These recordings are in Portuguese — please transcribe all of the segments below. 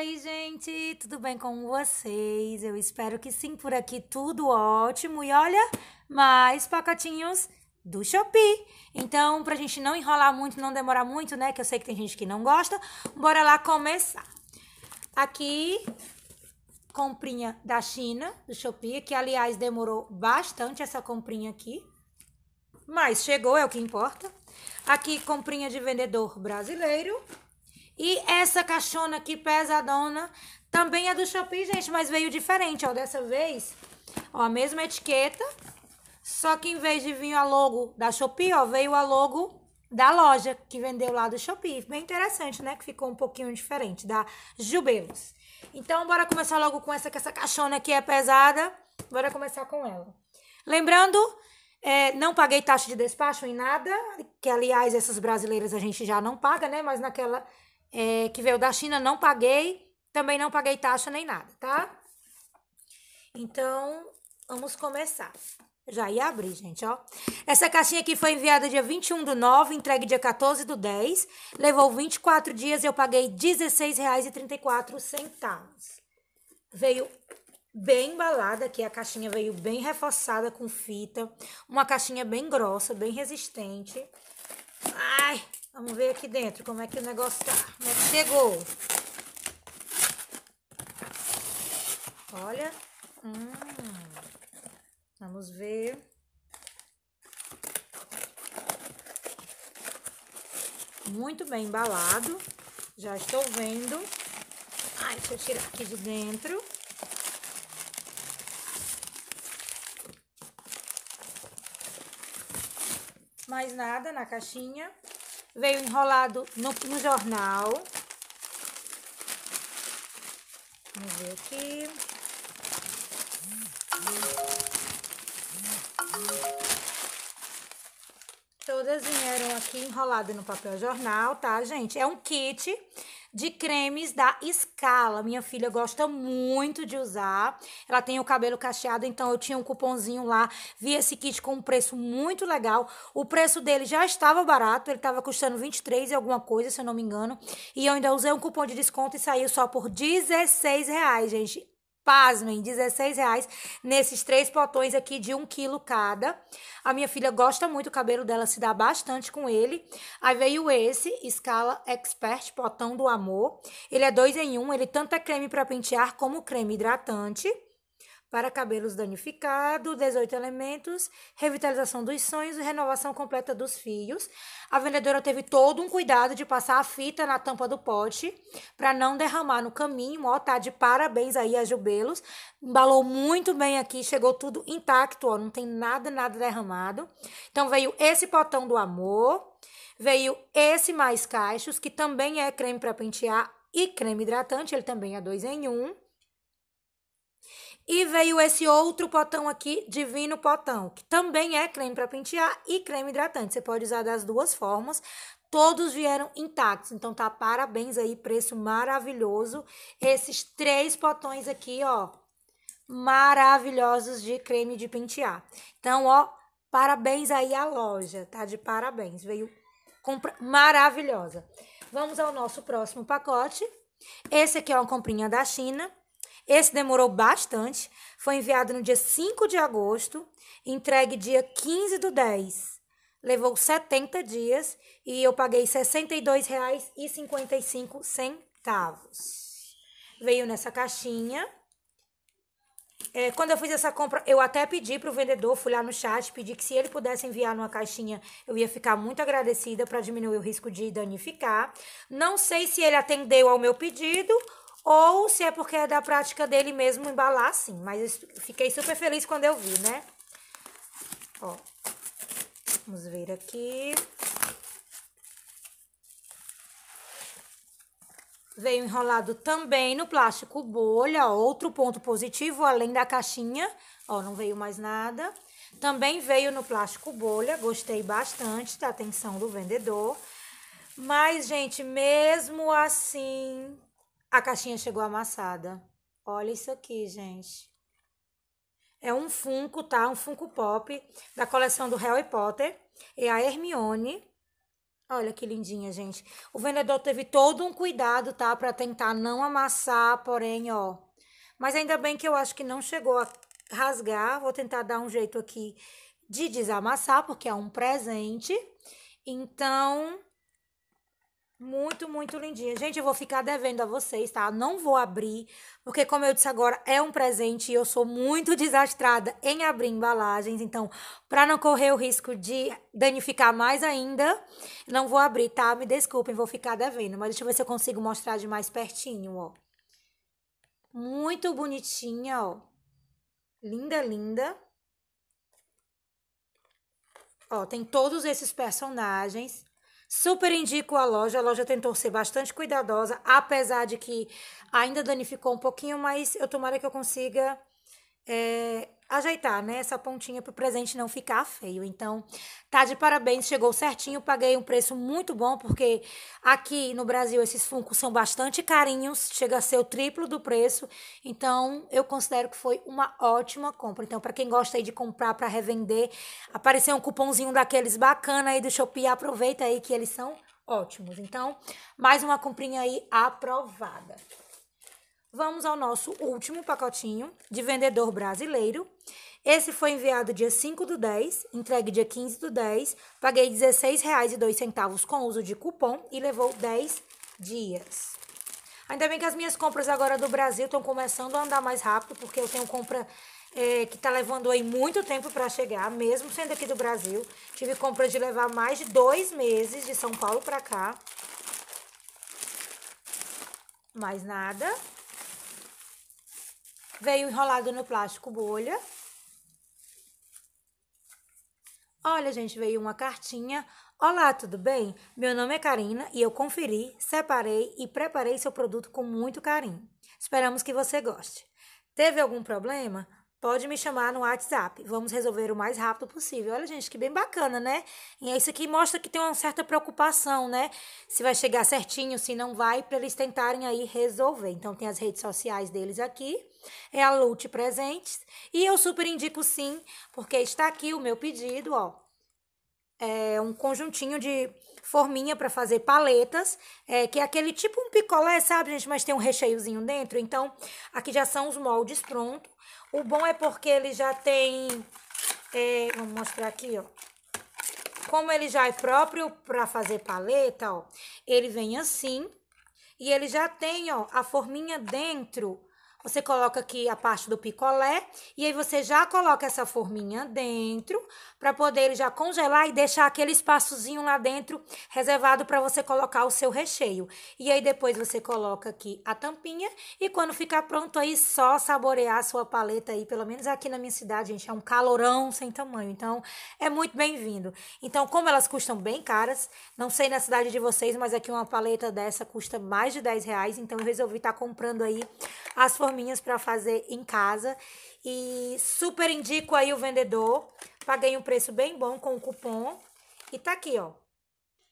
Oi, gente, tudo bem com vocês? Eu espero que sim, por aqui tudo ótimo. E olha, mais pacotinhos do Shopee. Então, pra gente não enrolar muito, não demorar muito, né? Que eu sei que tem gente que não gosta, bora lá começar. Aqui, comprinha da China, do Shopee, que aliás demorou bastante essa comprinha aqui. Mas chegou, é o que importa. Aqui, comprinha de vendedor brasileiro. E essa caixona aqui pesadona também é do Shopee, gente, mas veio diferente, ó. Dessa vez, ó, a mesma etiqueta, só que em vez de vir a logo da Shopee, ó, veio a logo da loja que vendeu lá do Shopee. Bem interessante, né? Que ficou um pouquinho diferente, da Jubelos. Então, bora começar logo com essa, que essa caixona aqui é pesada. Bora começar com ela. Lembrando, é, não paguei taxa de despacho em nada, que aliás essas brasileiras a gente já não paga, né? Mas naquela é, que veio da China, não paguei. Também não paguei taxa nem nada, tá? Então, vamos começar. Já ia abrir, gente, ó. Essa caixinha aqui foi enviada dia 21 do 9, entregue dia 14 do 10. Levou 24 dias, eu paguei R$16,34. Veio bem embalada aqui, a caixinha veio bem reforçada com fita. Uma caixinha bem grossa, bem resistente. Ai, Vamos ver aqui dentro como é que o negócio tá. Como é que chegou. Olha. Hum. Vamos ver. Muito bem embalado. Já estou vendo. Ai, deixa eu tirar aqui de dentro. Mais nada na caixinha veio enrolado no, no jornal. Vamos ver aqui. Todas vieram aqui enrolado no papel jornal, tá, gente? É um kit de cremes da Scala. Minha filha gosta muito de usar. Ela tem o cabelo cacheado, então eu tinha um cupomzinho lá. Vi esse kit com um preço muito legal. O preço dele já estava barato, ele estava custando 23 e alguma coisa, se eu não me engano. E eu ainda usei um cupom de desconto e saiu só por 16 reais, gente pasmem, 16 reais nesses três potões aqui de um quilo cada. A minha filha gosta muito, o cabelo dela se dá bastante com ele. Aí veio esse, Scala Expert Potão do Amor. Ele é dois em um, ele tanto é creme para pentear como creme hidratante para cabelos danificados, 18 elementos, revitalização dos sonhos e renovação completa dos fios. A vendedora teve todo um cuidado de passar a fita na tampa do pote para não derramar no caminho. Ó, tá de parabéns aí a Jubelos. Embalou muito bem aqui, chegou tudo intacto, ó, não tem nada, nada derramado. Então veio esse potão do amor, veio esse mais caixos, que também é creme para pentear e creme hidratante, ele também é dois em um. E veio esse outro potão aqui, Divino Potão, que também é creme para pentear e creme hidratante. Você pode usar das duas formas. Todos vieram intactos, então tá parabéns aí, preço maravilhoso. Esses três potões aqui, ó, maravilhosos de creme de pentear. Então, ó, parabéns aí à loja, tá de parabéns. Veio compra maravilhosa. Vamos ao nosso próximo pacote. Esse aqui é uma comprinha da China. Esse demorou bastante, foi enviado no dia 5 de agosto, entregue dia 15 do 10. Levou 70 dias e eu paguei R$ 62,55. Veio nessa caixinha. É, quando eu fiz essa compra, eu até pedi para o vendedor, fui lá no chat, pedi que se ele pudesse enviar numa caixinha, eu ia ficar muito agradecida para diminuir o risco de danificar. Não sei se ele atendeu ao meu pedido ou se é porque é da prática dele mesmo embalar assim, mas eu fiquei super feliz quando eu vi, né? Ó, vamos ver aqui. Veio enrolado também no plástico bolha, outro ponto positivo, além da caixinha. Ó, não veio mais nada. Também veio no plástico bolha, gostei bastante da atenção do vendedor. Mas, gente, mesmo assim, a caixinha chegou amassada. Olha isso aqui, gente. É um Funko, tá? Um Funko Pop da coleção do Harry Potter. E a Hermione. Olha que lindinha, gente. O vendedor teve todo um cuidado, tá? Pra tentar não amassar, porém, ó. Mas ainda bem que eu acho que não chegou a rasgar. Vou tentar dar um jeito aqui de desamassar, porque é um presente. Então, muito, muito lindinha. Gente, eu vou ficar devendo a vocês, tá? Não vou abrir, porque como eu disse agora, é um presente e eu sou muito desastrada em abrir embalagens, então, para não correr o risco de danificar mais ainda, não vou abrir, tá? Me desculpem, vou ficar devendo, mas deixa eu ver se eu consigo mostrar de mais pertinho, ó. Muito bonitinha, ó. Linda, linda. Ó, tem todos esses personagens. Super indico a loja. A loja tentou ser bastante cuidadosa, apesar de que ainda danificou um pouquinho, mas eu tomara que eu consiga é, ajeitar, né? Essa pontinha para o presente não ficar feio. Então, tá de parabéns, chegou certinho, paguei um preço muito bom, porque aqui no Brasil esses funcos são bastante carinhos, chega a ser o triplo do preço. Então, eu considero que foi uma ótima compra. Então, para quem gosta aí de comprar para revender, apareceu um cupomzinho daqueles bacana aí do Shopee, aproveita aí que eles são ótimos. Então, mais uma comprinha aí aprovada. Vamos ao nosso último pacotinho de vendedor brasileiro. Esse foi enviado dia 5 do 10, entregue dia 15 do 10, paguei R$16,02 com uso de cupom e levou 10 dias. Ainda bem que as minhas compras agora do Brasil estão começando a andar mais rápido, porque eu tenho compra é, que está levando aí muito tempo para chegar, mesmo sendo aqui do Brasil. Tive compra de levar mais de dois meses de São Paulo para cá. Mais nada. Veio enrolado no plástico bolha. Olha, gente, veio uma cartinha. Olá, tudo bem? Meu nome é Karina e eu conferi, separei e preparei seu produto com muito carinho. Esperamos que você goste. Teve algum problema? Pode me chamar no WhatsApp. Vamos resolver o mais rápido possível. Olha, gente, que bem bacana, né? E é isso aqui mostra que tem uma certa preocupação, né? Se vai chegar certinho, se não vai, para eles tentarem aí resolver. Então, tem as redes sociais deles aqui. É a Lute Presentes. E eu super indico sim, porque está aqui o meu pedido, ó. É um conjuntinho de forminha para fazer paletas, é, que é aquele tipo um picolé, sabe, gente, mas tem um recheiozinho dentro. Então, aqui já são os moldes prontos. O bom é porque ele já tem... É, vamos mostrar aqui, ó. Como ele já é próprio para fazer paleta, ó, ele vem assim e ele já tem, ó, a forminha dentro você coloca aqui a parte do picolé e aí você já coloca essa forminha dentro para poder já congelar e deixar aquele espaçozinho lá dentro reservado para você colocar o seu recheio. E aí depois você coloca aqui a tampinha e quando ficar pronto aí só saborear a sua paleta aí, pelo menos aqui na minha cidade, gente, é um calorão sem tamanho. Então, é muito bem-vindo. Então, como elas custam bem caras, não sei na cidade de vocês, mas aqui uma paleta dessa custa mais de 10 reais, então eu resolvi estar tá comprando aí as forminhas forminhas para fazer em casa. E super indico aí o vendedor. Paguei um preço bem bom com o cupom. E tá aqui, ó.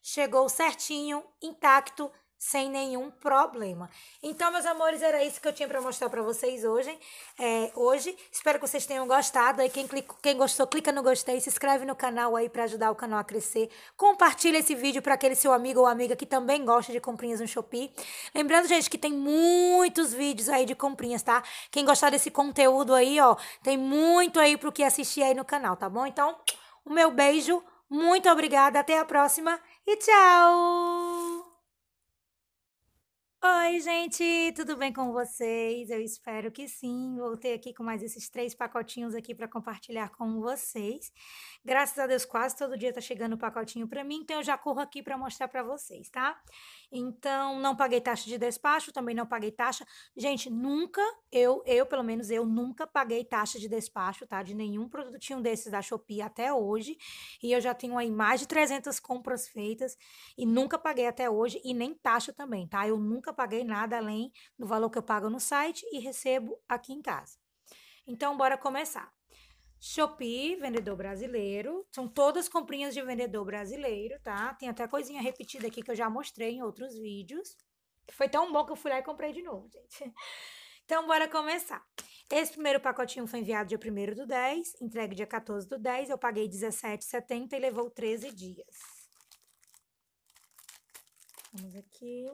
Chegou certinho, intacto, sem nenhum problema. Então, meus amores, era isso que eu tinha para mostrar para vocês hoje. É, hoje, espero que vocês tenham gostado. Aí quem, clica, quem gostou, clica no gostei, se inscreve no canal aí para ajudar o canal a crescer. Compartilha esse vídeo para aquele seu amigo ou amiga que também gosta de comprinhas no Shopee. Lembrando, gente, que tem muitos vídeos aí de comprinhas, tá? Quem gostar desse conteúdo aí, ó, tem muito aí pro que assistir aí no canal, tá bom? Então, o meu beijo, muito obrigada, até a próxima e tchau. Oi, gente, tudo bem com vocês? Eu espero que sim. Voltei aqui com mais esses três pacotinhos aqui para compartilhar com vocês. Graças a Deus, quase todo dia tá chegando o um pacotinho para mim, então eu já corro aqui para mostrar para vocês, tá? Então, não paguei taxa de despacho, também não paguei taxa. Gente, nunca, eu, eu pelo menos eu nunca paguei taxa de despacho, tá? De nenhum produtinho desses da Shopee até hoje. E eu já tenho aí mais de 300 compras feitas e nunca paguei até hoje e nem taxa também, tá? Eu nunca paguei nada além do valor que eu pago no site e recebo aqui em casa. Então, bora começar. Shopee, vendedor brasileiro. São todas comprinhas de vendedor brasileiro, tá? Tem até coisinha repetida aqui que eu já mostrei em outros vídeos. Foi tão bom que eu fui lá e comprei de novo, gente. Então, bora começar. Esse primeiro pacotinho foi enviado dia 1 do 10, entregue dia 14 do 10. Eu paguei R$17,70 e levou 13 dias. Vamos aqui.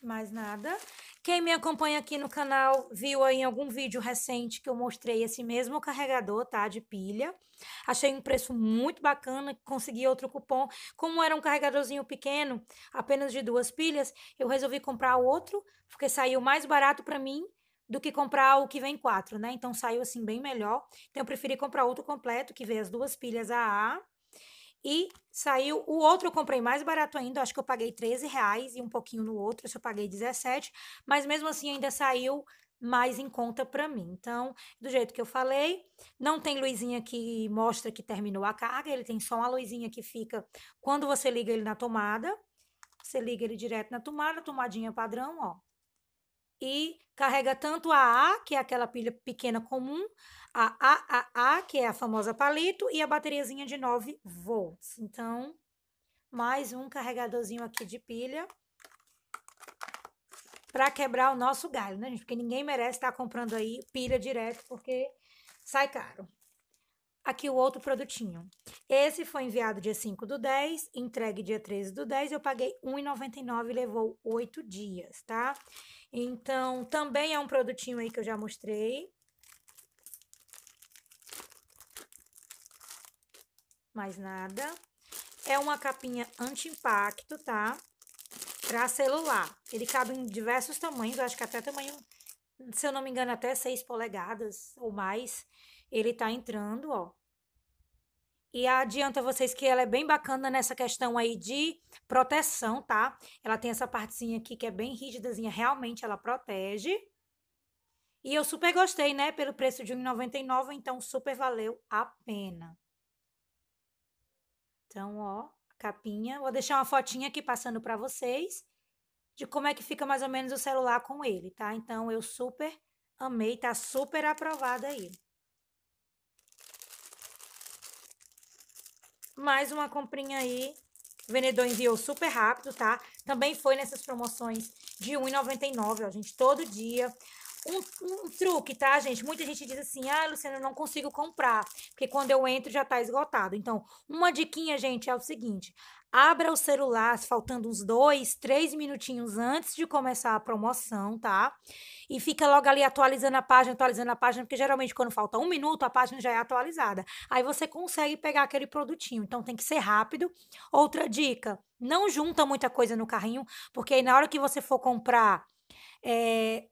Mais nada. Quem me acompanha aqui no canal viu aí em algum vídeo recente que eu mostrei esse mesmo carregador, tá? De pilha. Achei um preço muito bacana, consegui outro cupom. Como era um carregadorzinho pequeno, apenas de duas pilhas, eu resolvi comprar outro, porque saiu mais barato para mim do que comprar o que vem quatro, né? Então saiu assim bem melhor. Então eu preferi comprar outro completo que vem as duas pilhas AA e saiu o outro, eu comprei mais barato ainda, acho que eu paguei 13 reais e um pouquinho no outro, eu paguei 17, mas mesmo assim ainda saiu mais em conta para mim. Então, do jeito que eu falei, não tem luzinha que mostra que terminou a carga, ele tem só uma luzinha que fica quando você liga ele na tomada. Você liga ele direto na tomada, tomadinha padrão, ó e carrega tanto a A, que é aquela pilha pequena comum, a AAA, que é a famosa palito, e a bateriazinha de 9 volts. Então, mais um carregadorzinho aqui de pilha para quebrar o nosso galho, né, gente? Porque ninguém merece estar comprando aí pilha direto, porque sai caro aqui o outro produtinho. Esse foi enviado dia 5 do 10, entregue dia 13 do 10, eu paguei R$1,99 e levou 8 dias, tá? Então, também é um produtinho aí que eu já mostrei. Mais nada. É uma capinha anti-impacto, tá? Pra celular. Ele cabe em diversos tamanhos, acho que até tamanho, se eu não me engano, até 6 polegadas ou mais. Ele tá entrando, ó. E adianta vocês que ela é bem bacana nessa questão aí de proteção, tá? Ela tem essa partezinha aqui que é bem rígidazinha, realmente ela protege. E eu super gostei, né? Pelo preço de R$1,99, então super valeu a pena. Então, ó, capinha. Vou deixar uma fotinha aqui passando para vocês de como é que fica mais ou menos o celular com ele, tá? Então, eu super amei, tá super aprovado aí. Mais uma comprinha aí. O vendedor enviou super rápido, tá? Também foi nessas promoções de R$1,99, ó, gente. Todo dia um, um, truque, tá, gente? Muita gente diz assim, ah, Luciana, eu não consigo comprar, porque quando eu entro já tá esgotado. Então, uma diquinha, gente, é o seguinte, abra o celular faltando uns dois, três minutinhos antes de começar a promoção, tá? E fica logo ali atualizando a página, atualizando a página, porque geralmente quando falta um minuto a página já é atualizada. Aí você consegue pegar aquele produtinho, então tem que ser rápido. Outra dica, não junta muita coisa no carrinho, porque aí na hora que você for comprar... É,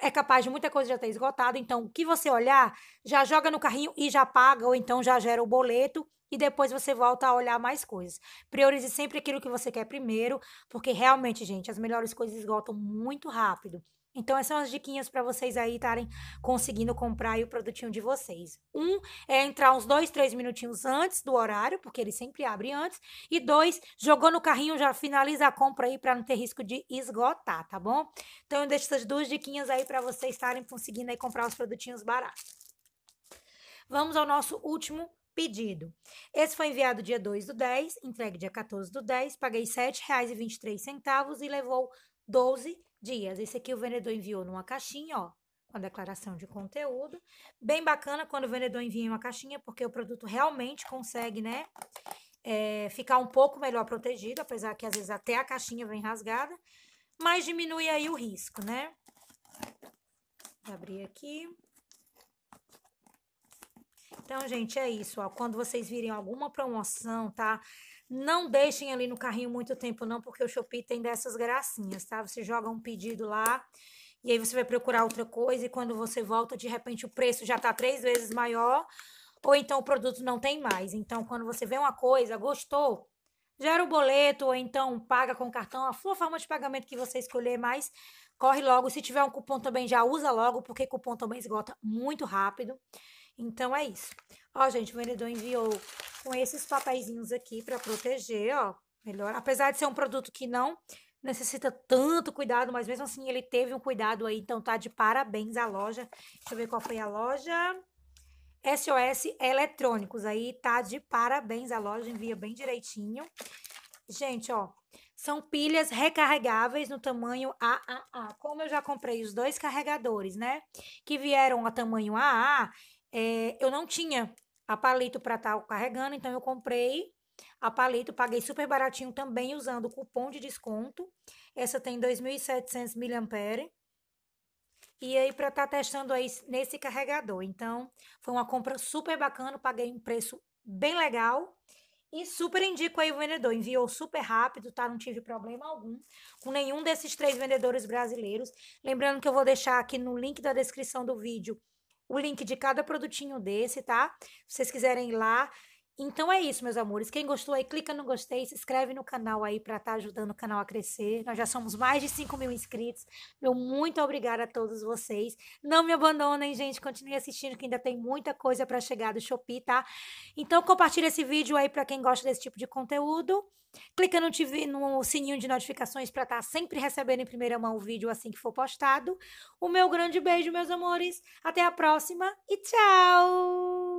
é capaz de muita coisa já ter esgotado, então o que você olhar, já joga no carrinho e já paga, ou então já gera o boleto e depois você volta a olhar mais coisas. Priorize sempre aquilo que você quer primeiro, porque realmente, gente, as melhores coisas esgotam muito rápido. Então, essas são as diquinhas para vocês aí estarem conseguindo comprar o produtinho de vocês. Um é entrar uns dois, três minutinhos antes do horário, porque ele sempre abre antes. E dois, jogou no carrinho, já finaliza a compra aí para não ter risco de esgotar, tá bom? Então, eu deixo essas duas diquinhas aí para vocês estarem conseguindo aí comprar os produtinhos baratos. Vamos ao nosso último pedido. Esse foi enviado dia 2 do 10, entregue dia 14 do 10, paguei R$ 7,23 e levou 12 dias. Esse aqui o vendedor enviou numa caixinha, ó, com a declaração de conteúdo. Bem bacana quando o vendedor envia em uma caixinha, porque o produto realmente consegue, né, é, ficar um pouco melhor protegido, apesar que às vezes até a caixinha vem rasgada, mas diminui aí o risco, né? Vou abrir aqui. Então, gente, é isso. Ó. Quando vocês virem alguma promoção, tá? Não deixem ali no carrinho muito tempo, não, porque o Shopee tem dessas gracinhas, tá? Você joga um pedido lá e aí você vai procurar outra coisa e quando você volta, de repente o preço já tá três vezes maior ou então o produto não tem mais. Então, quando você vê uma coisa, gostou, gera o boleto ou então paga com cartão, a sua forma de pagamento que você escolher, mas corre logo. Se tiver um cupom também, já usa logo, porque cupom também esgota muito rápido. Então, é isso. Ó, gente, o vendedor enviou com esses papeizinhos aqui para proteger, ó. Melhor. Apesar de ser um produto que não necessita tanto cuidado, mas mesmo assim ele teve um cuidado aí, então tá de parabéns a loja. Deixa eu ver qual foi a loja. SOS Eletrônicos, aí tá de parabéns a loja, envia bem direitinho. Gente, ó, são pilhas recarregáveis no tamanho AAA. Como eu já comprei os dois carregadores, né? Que vieram a tamanho AA, é, eu não tinha a palito para estar tá carregando, então eu comprei a palito, paguei super baratinho também usando o cupom de desconto. Essa tem 2.700 mAh. E aí para estar tá testando aí nesse carregador. Então, foi uma compra super bacana, paguei um preço bem legal. E super indico aí o vendedor. Enviou super rápido, tá? Não tive problema algum com nenhum desses três vendedores brasileiros. Lembrando que eu vou deixar aqui no link da descrição do vídeo o link de cada produtinho desse, tá? Se vocês quiserem ir lá, então é isso, meus amores. Quem gostou aí, clica no gostei, se inscreve no canal aí para estar tá ajudando o canal a crescer. Nós já somos mais de 5 mil inscritos. Meu muito obrigada a todos vocês. Não me abandonem, gente. Continue assistindo que ainda tem muita coisa para chegar do Shopee, tá? Então compartilha esse vídeo aí para quem gosta desse tipo de conteúdo. Clica no, TV, no sininho de notificações para estar tá sempre recebendo em primeira mão o vídeo assim que for postado. O meu grande beijo, meus amores. Até a próxima e tchau!